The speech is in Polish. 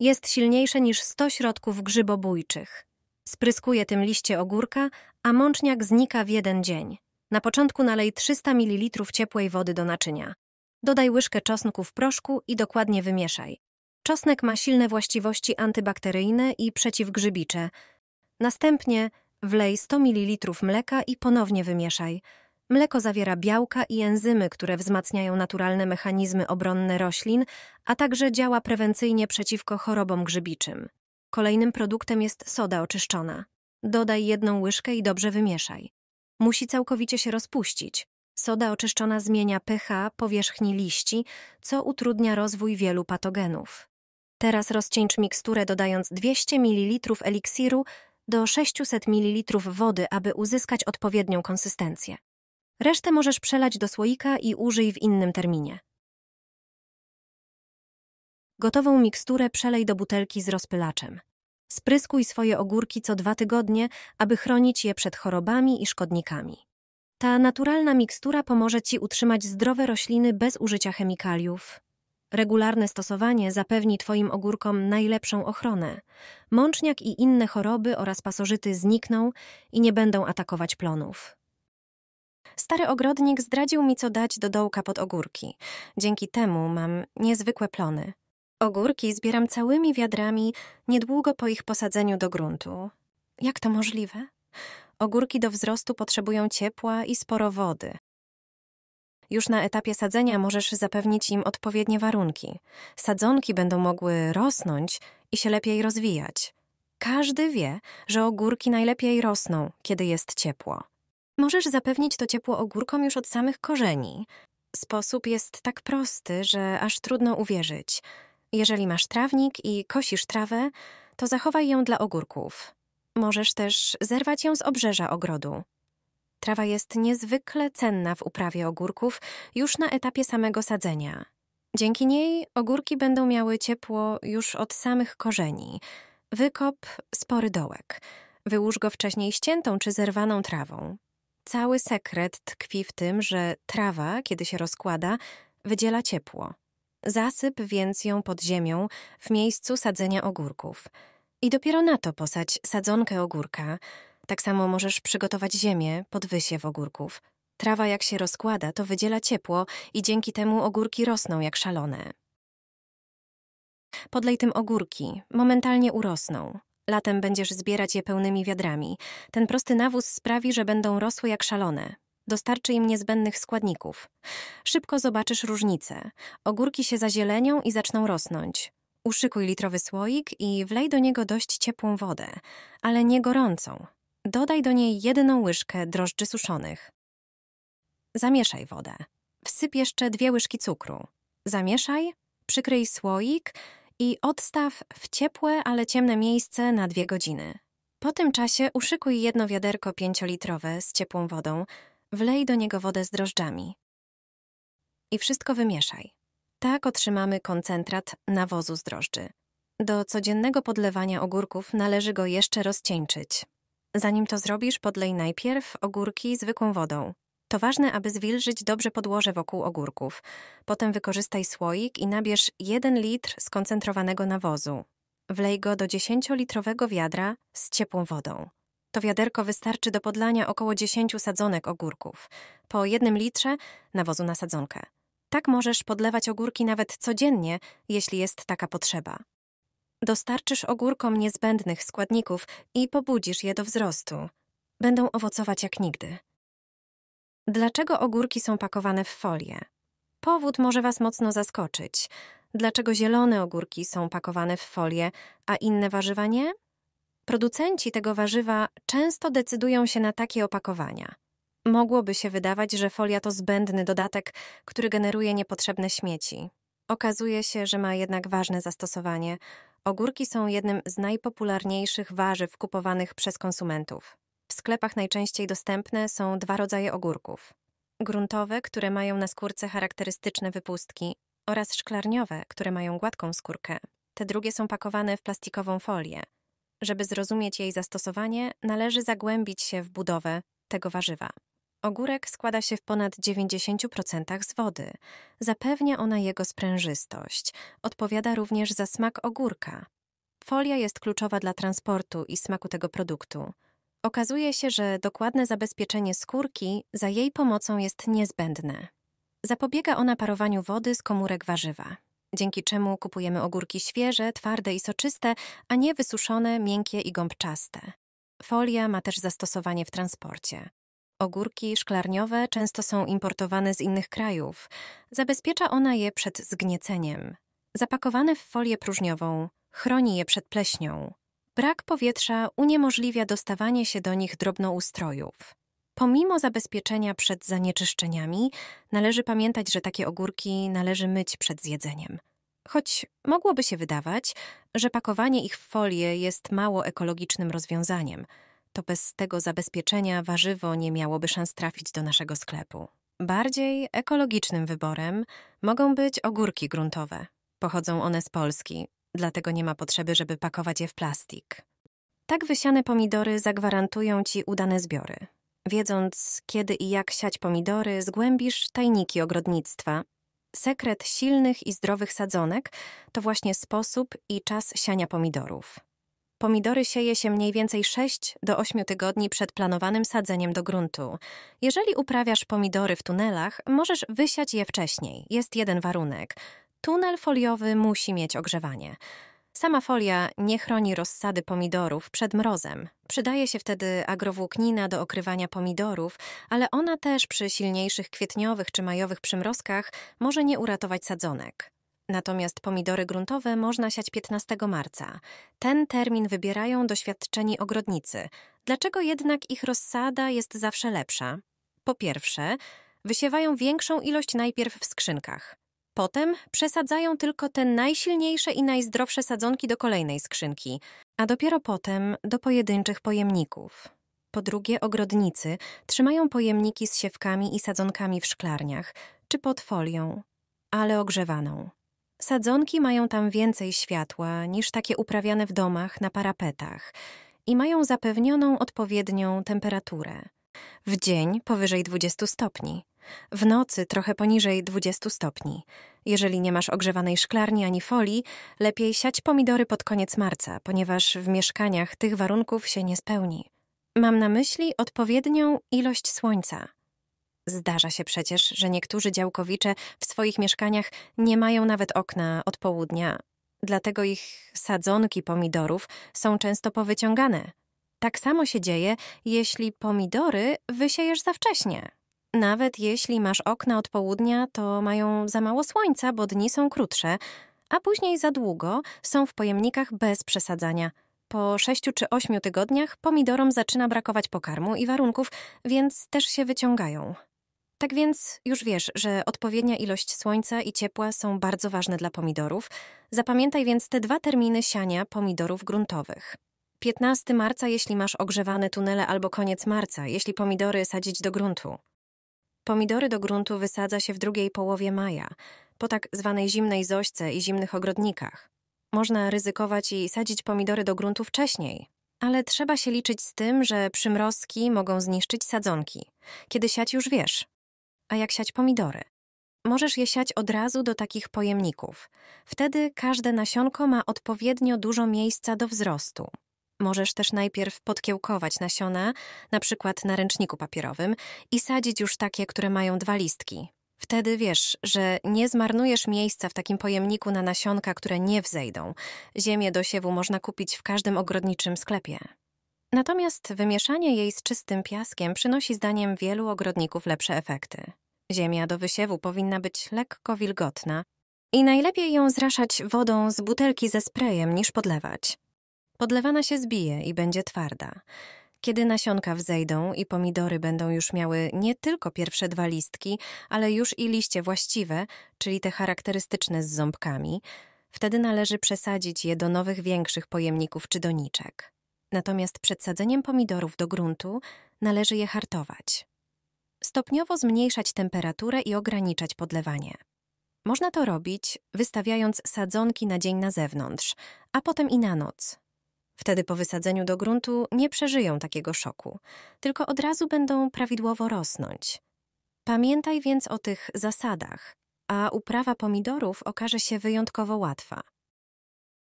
Jest silniejsze niż 100 środków grzybobójczych. Spryskuje tym liście ogórka, a mączniak znika w jeden dzień. Na początku nalej 300 ml ciepłej wody do naczynia. Dodaj łyżkę czosnku w proszku i dokładnie wymieszaj. Czosnek ma silne właściwości antybakteryjne i przeciwgrzybicze. Następnie wlej 100 ml mleka i ponownie wymieszaj. Mleko zawiera białka i enzymy, które wzmacniają naturalne mechanizmy obronne roślin, a także działa prewencyjnie przeciwko chorobom grzybiczym. Kolejnym produktem jest soda oczyszczona. Dodaj jedną łyżkę i dobrze wymieszaj. Musi całkowicie się rozpuścić. Soda oczyszczona zmienia pH powierzchni liści, co utrudnia rozwój wielu patogenów. Teraz rozcieńcz miksturę dodając 200 ml eliksiru do 600 ml wody, aby uzyskać odpowiednią konsystencję. Resztę możesz przelać do słoika i użyj w innym terminie. Gotową miksturę przelej do butelki z rozpylaczem. Spryskuj swoje ogórki co dwa tygodnie, aby chronić je przed chorobami i szkodnikami. Ta naturalna mikstura pomoże Ci utrzymać zdrowe rośliny bez użycia chemikaliów. Regularne stosowanie zapewni Twoim ogórkom najlepszą ochronę. Mączniak i inne choroby oraz pasożyty znikną i nie będą atakować plonów. Stary ogrodnik zdradził mi, co dać do dołka pod ogórki. Dzięki temu mam niezwykłe plony. Ogórki zbieram całymi wiadrami niedługo po ich posadzeniu do gruntu. Jak to możliwe? Ogórki do wzrostu potrzebują ciepła i sporo wody. Już na etapie sadzenia możesz zapewnić im odpowiednie warunki. Sadzonki będą mogły rosnąć i się lepiej rozwijać. Każdy wie, że ogórki najlepiej rosną, kiedy jest ciepło. Możesz zapewnić to ciepło ogórkom już od samych korzeni. Sposób jest tak prosty, że aż trudno uwierzyć. Jeżeli masz trawnik i kosisz trawę, to zachowaj ją dla ogórków. Możesz też zerwać ją z obrzeża ogrodu. Trawa jest niezwykle cenna w uprawie ogórków już na etapie samego sadzenia. Dzięki niej ogórki będą miały ciepło już od samych korzeni. Wykop spory dołek. Wyłóż go wcześniej ściętą czy zerwaną trawą. Cały sekret tkwi w tym, że trawa, kiedy się rozkłada, wydziela ciepło. Zasyp więc ją pod ziemią w miejscu sadzenia ogórków. I dopiero na to posadź sadzonkę ogórka. Tak samo możesz przygotować ziemię pod wysiew ogórków. Trawa jak się rozkłada, to wydziela ciepło i dzięki temu ogórki rosną jak szalone. Podlej tym ogórki, momentalnie urosną. Latem będziesz zbierać je pełnymi wiadrami. Ten prosty nawóz sprawi, że będą rosły jak szalone. Dostarczy im niezbędnych składników. Szybko zobaczysz różnicę. Ogórki się zazielenią i zaczną rosnąć. Uszykuj litrowy słoik i wlej do niego dość ciepłą wodę, ale nie gorącą. Dodaj do niej jedną łyżkę drożdży suszonych. Zamieszaj wodę. Wsyp jeszcze dwie łyżki cukru. Zamieszaj, przykryj słoik, i odstaw w ciepłe, ale ciemne miejsce na dwie godziny. Po tym czasie uszykuj jedno wiaderko pięciolitrowe z ciepłą wodą, wlej do niego wodę z drożdżami i wszystko wymieszaj. Tak otrzymamy koncentrat nawozu z drożdży. Do codziennego podlewania ogórków należy go jeszcze rozcieńczyć. Zanim to zrobisz, podlej najpierw ogórki zwykłą wodą, to ważne, aby zwilżyć dobrze podłoże wokół ogórków. Potem wykorzystaj słoik i nabierz 1 litr skoncentrowanego nawozu. Wlej go do 10-litrowego wiadra z ciepłą wodą. To wiaderko wystarczy do podlania około 10 sadzonek ogórków, po jednym litrze nawozu na sadzonkę. Tak możesz podlewać ogórki nawet codziennie, jeśli jest taka potrzeba. Dostarczysz ogórkom niezbędnych składników i pobudzisz je do wzrostu. Będą owocować jak nigdy. Dlaczego ogórki są pakowane w folię? Powód może Was mocno zaskoczyć. Dlaczego zielone ogórki są pakowane w folię, a inne warzywa nie? Producenci tego warzywa często decydują się na takie opakowania. Mogłoby się wydawać, że folia to zbędny dodatek, który generuje niepotrzebne śmieci. Okazuje się, że ma jednak ważne zastosowanie. Ogórki są jednym z najpopularniejszych warzyw kupowanych przez konsumentów. W sklepach najczęściej dostępne są dwa rodzaje ogórków. Gruntowe, które mają na skórce charakterystyczne wypustki, oraz szklarniowe, które mają gładką skórkę. Te drugie są pakowane w plastikową folię. Żeby zrozumieć jej zastosowanie, należy zagłębić się w budowę tego warzywa. Ogórek składa się w ponad 90% z wody. Zapewnia ona jego sprężystość. Odpowiada również za smak ogórka. Folia jest kluczowa dla transportu i smaku tego produktu. Okazuje się, że dokładne zabezpieczenie skórki za jej pomocą jest niezbędne. Zapobiega ona parowaniu wody z komórek warzywa, dzięki czemu kupujemy ogórki świeże, twarde i soczyste, a nie wysuszone, miękkie i gąbczaste. Folia ma też zastosowanie w transporcie. Ogórki szklarniowe często są importowane z innych krajów. Zabezpiecza ona je przed zgnieceniem. Zapakowane w folię próżniową chroni je przed pleśnią. Brak powietrza uniemożliwia dostawanie się do nich drobnoustrojów. Pomimo zabezpieczenia przed zanieczyszczeniami, należy pamiętać, że takie ogórki należy myć przed zjedzeniem. Choć mogłoby się wydawać, że pakowanie ich w folię jest mało ekologicznym rozwiązaniem, to bez tego zabezpieczenia warzywo nie miałoby szans trafić do naszego sklepu. Bardziej ekologicznym wyborem mogą być ogórki gruntowe. Pochodzą one z Polski, dlatego nie ma potrzeby, żeby pakować je w plastik. Tak wysiane pomidory zagwarantują Ci udane zbiory. Wiedząc, kiedy i jak siać pomidory, zgłębisz tajniki ogrodnictwa. Sekret silnych i zdrowych sadzonek to właśnie sposób i czas siania pomidorów. Pomidory sieje się mniej więcej 6 do 8 tygodni przed planowanym sadzeniem do gruntu. Jeżeli uprawiasz pomidory w tunelach, możesz wysiać je wcześniej. Jest jeden warunek. Tunel foliowy musi mieć ogrzewanie. Sama folia nie chroni rozsady pomidorów przed mrozem. Przydaje się wtedy agrowłóknina do okrywania pomidorów, ale ona też przy silniejszych kwietniowych czy majowych przymrozkach może nie uratować sadzonek. Natomiast pomidory gruntowe można siać 15 marca. Ten termin wybierają doświadczeni ogrodnicy. Dlaczego jednak ich rozsada jest zawsze lepsza? Po pierwsze, wysiewają większą ilość najpierw w skrzynkach. Potem przesadzają tylko te najsilniejsze i najzdrowsze sadzonki do kolejnej skrzynki, a dopiero potem do pojedynczych pojemników. Po drugie, ogrodnicy trzymają pojemniki z siewkami i sadzonkami w szklarniach czy pod folią, ale ogrzewaną. Sadzonki mają tam więcej światła niż takie uprawiane w domach na parapetach i mają zapewnioną odpowiednią temperaturę. W dzień powyżej 20 stopni. W nocy trochę poniżej 20 stopni. Jeżeli nie masz ogrzewanej szklarni ani folii, lepiej siać pomidory pod koniec marca, ponieważ w mieszkaniach tych warunków się nie spełni. Mam na myśli odpowiednią ilość słońca. Zdarza się przecież, że niektórzy działkowicze w swoich mieszkaniach nie mają nawet okna od południa, dlatego ich sadzonki pomidorów są często powyciągane, tak samo się dzieje, jeśli pomidory wysiejesz za wcześnie. Nawet jeśli masz okna od południa, to mają za mało słońca, bo dni są krótsze, a później za długo są w pojemnikach bez przesadzania. Po sześciu czy ośmiu tygodniach pomidorom zaczyna brakować pokarmu i warunków, więc też się wyciągają. Tak więc już wiesz, że odpowiednia ilość słońca i ciepła są bardzo ważne dla pomidorów. Zapamiętaj więc te dwa terminy siania pomidorów gruntowych. 15 marca, jeśli masz ogrzewane tunele, albo koniec marca, jeśli pomidory sadzić do gruntu. Pomidory do gruntu wysadza się w drugiej połowie maja, po tak zwanej zimnej zośce i zimnych ogrodnikach. Można ryzykować i sadzić pomidory do gruntu wcześniej, ale trzeba się liczyć z tym, że przymrozki mogą zniszczyć sadzonki. Kiedy siać już wiesz. A jak siać pomidory? Możesz je siać od razu do takich pojemników. Wtedy każde nasionko ma odpowiednio dużo miejsca do wzrostu. Możesz też najpierw podkiełkować nasiona, na przykład na ręczniku papierowym, i sadzić już takie, które mają dwa listki. Wtedy wiesz, że nie zmarnujesz miejsca w takim pojemniku na nasionka, które nie wzejdą. Ziemię do siewu można kupić w każdym ogrodniczym sklepie. Natomiast wymieszanie jej z czystym piaskiem przynosi zdaniem wielu ogrodników lepsze efekty. Ziemia do wysiewu powinna być lekko wilgotna i najlepiej ją zraszać wodą z butelki ze sprayem niż podlewać. Podlewana się zbije i będzie twarda. Kiedy nasionka wzejdą i pomidory będą już miały nie tylko pierwsze dwa listki, ale już i liście właściwe, czyli te charakterystyczne z ząbkami, wtedy należy przesadzić je do nowych większych pojemników czy doniczek. Natomiast przed sadzeniem pomidorów do gruntu należy je hartować. Stopniowo zmniejszać temperaturę i ograniczać podlewanie. Można to robić, wystawiając sadzonki na dzień na zewnątrz, a potem i na noc, Wtedy po wysadzeniu do gruntu nie przeżyją takiego szoku, tylko od razu będą prawidłowo rosnąć. Pamiętaj więc o tych zasadach, a uprawa pomidorów okaże się wyjątkowo łatwa.